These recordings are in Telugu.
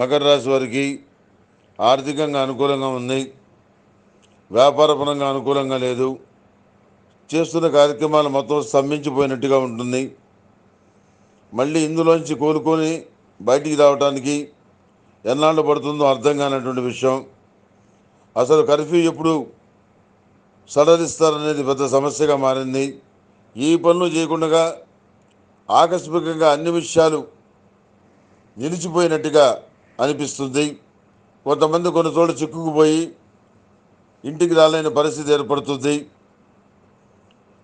మకర రాశి వారికి ఆర్థికంగా అనుకూలంగా ఉంది వ్యాపారపరంగా అనుకూలంగా లేదు చేస్తున్న కార్యక్రమాలు మొత్తం స్తంభించిపోయినట్టుగా ఉంటుంది మళ్ళీ ఇందులోంచి కోలుకొని బయటికి రావడానికి ఎన్నాళ్ళు పడుతుందో అర్థం కానటువంటి విషయం అసలు కర్ఫ్యూ ఎప్పుడు సడలిస్తారనేది పెద్ద సమస్యగా మారింది ఈ పనులు చేయకుండా ఆకస్మికంగా అన్ని విషయాలు నిలిచిపోయినట్టుగా అనిపిస్తుంది కొంతమంది కొన్ని చోట్ల చిక్కుకుపోయి ఇంటికి రాలేని పరిస్థితి ఏర్పడుతుంది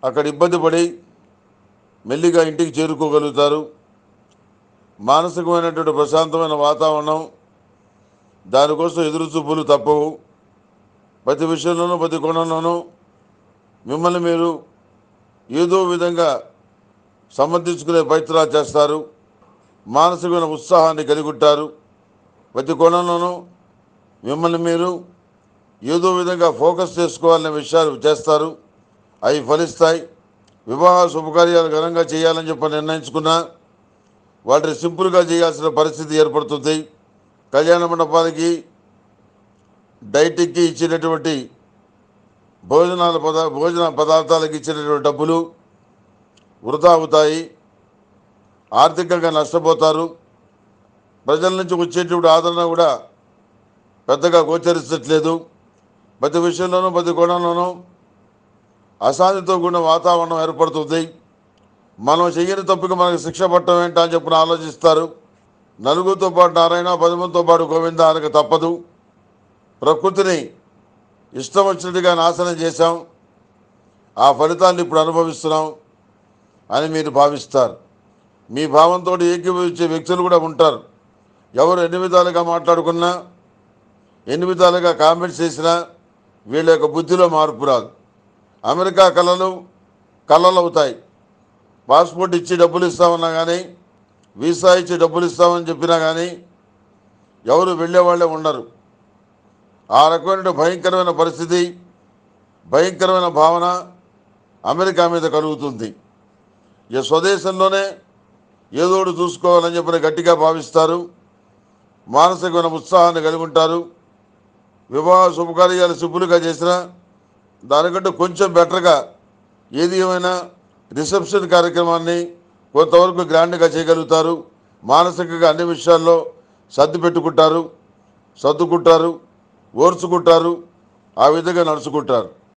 అక్కడ ఇబ్బంది పడి మెల్లిగా ఇంటికి చేరుకోగలుగుతారు మానసికమైనటువంటి ప్రశాంతమైన వాతావరణం దానికోసం చూపులు తప్పవు ప్రతి విషయంలోనూ ప్రతి కోణంలోనూ మిమ్మల్ని మీరు ఏదో విధంగా సంబంధించుకునే ప్రయత్నాలు చేస్తారు మానసికమైన ఉత్సాహాన్ని కలిగి ఉంటారు ప్రతి కోణంలోనూ మిమ్మల్ని మీరు ఏదో విధంగా ఫోకస్ చేసుకోవాలనే విషయాలు చేస్తారు అవి ఫలిస్తాయి వివాహ శుభకార్యాలు ఘనంగా చేయాలని చెప్పి నిర్ణయించుకున్నా వాటిని సింపుల్గా చేయాల్సిన పరిస్థితి ఏర్పడుతుంది కళ్యాణ మండపానికి డైటింగ్కి ఇచ్చినటువంటి భోజనాల పద భోజన పదార్థాలకు ఇచ్చినటువంటి డబ్బులు వృధా అవుతాయి ఆర్థికంగా నష్టపోతారు ప్రజల నుంచి వచ్చేటువంటి ఆదరణ కూడా పెద్దగా గోచరించట్లేదు ప్రతి విషయంలోనూ ప్రతి కోణంలోనూ అశాంతితో కూడిన వాతావరణం ఏర్పడుతుంది మనం చెయ్యని తప్పుకి మనకు శిక్ష పట్టడం ఏంటా అని చెప్పిన ఆలోచిస్తారు నలుగురితో పాటు నారాయణ పదమూడుతో పాటు గోవింద అనక తప్పదు ప్రకృతిని ఇష్టం వచ్చినట్టుగా నాశనం చేశాం ఆ ఫలితాన్ని ఇప్పుడు అనుభవిస్తున్నాం అని మీరు భావిస్తారు మీ భావంతో ఏకీభవించే వ్యక్తులు కూడా ఉంటారు ఎవరు ఎన్ని విధాలుగా మాట్లాడుకున్నా ఎన్ని విధాలుగా కామెంట్స్ చేసినా వీళ్ళ యొక్క బుద్ధిలో మార్పు రాదు అమెరికా కళలు కళలు అవుతాయి పాస్పోర్ట్ ఇచ్చి డబ్బులు ఇస్తామన్నా కానీ వీసా ఇచ్చి డబ్బులు ఇస్తామని చెప్పినా కానీ ఎవరు వెళ్ళేవాళ్ళే ఉండరు ఆ రకమైన భయంకరమైన పరిస్థితి భయంకరమైన భావన అమెరికా మీద కలుగుతుంది ఈ స్వదేశంలోనే ఏదోడు చూసుకోవాలని చెప్పిన గట్టిగా భావిస్తారు మానసికమైన ఉత్సాహాన్ని కలిగి ఉంటారు వివాహ శుభకార్యాలు శుభులుగా చేసినా దానికంటే కొంచెం బెటర్గా ఏది ఏమైనా రిసెప్షన్ కార్యక్రమాన్ని కొంతవరకు గ్రాండ్గా చేయగలుగుతారు మానసికంగా అన్ని విషయాల్లో సర్ది పెట్టుకుంటారు సర్దుకుంటారు ఓర్చుకుంటారు ఆ విధంగా నడుచుకుంటారు